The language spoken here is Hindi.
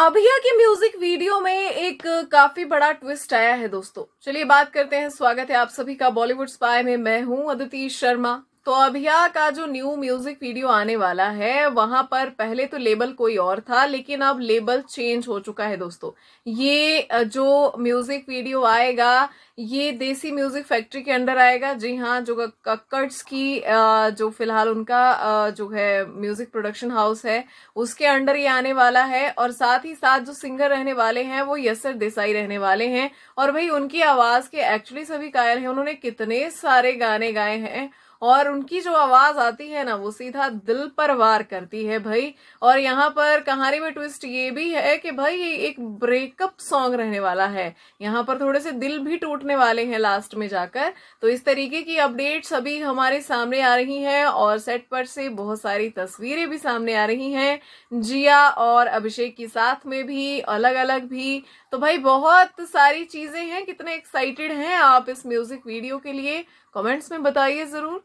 अभिया के म्यूजिक वीडियो में एक काफी बड़ा ट्विस्ट आया है दोस्तों चलिए बात करते हैं स्वागत है आप सभी का बॉलीवुड स्पाय में मैं हूं अदिति शर्मा तो अभिया का जो न्यू म्यूजिक वीडियो आने वाला है वहां पर पहले तो लेबल कोई और था लेकिन अब लेबल चेंज हो चुका है दोस्तों ये जो म्यूजिक वीडियो आएगा ये देसी म्यूजिक फैक्ट्री के अंडर आएगा जी हाँ जो कक्कट्स की जो फिलहाल उनका जो है म्यूजिक प्रोडक्शन हाउस है उसके अंडर ये आने वाला है और साथ ही साथ जो सिंगर रहने वाले हैं वो यसर देसाई रहने वाले हैं और भाई उनकी आवाज के एक्चुअली सभी कायल हैं उन्होंने कितने सारे गाने गाए हैं और उनकी जो आवाज आती है ना वो सीधा दिल पर वार करती है भाई और यहाँ पर कहानी में ट्विस्ट ये भी है कि भाई ये एक ब्रेकअप सॉन्ग रहने वाला है यहाँ पर थोड़े से दिल भी टूटने वाले हैं लास्ट में जाकर तो इस तरीके की अपडेट सभी हमारे सामने आ रही है और सेट पर से बहुत सारी तस्वीरें भी सामने आ रही है जिया और अभिषेक के साथ में भी अलग अलग भी तो भाई बहुत सारी चीजें हैं कितने एक्साइटेड हैं आप इस म्यूजिक वीडियो के लिए कमेंट्स में बताइए जरूर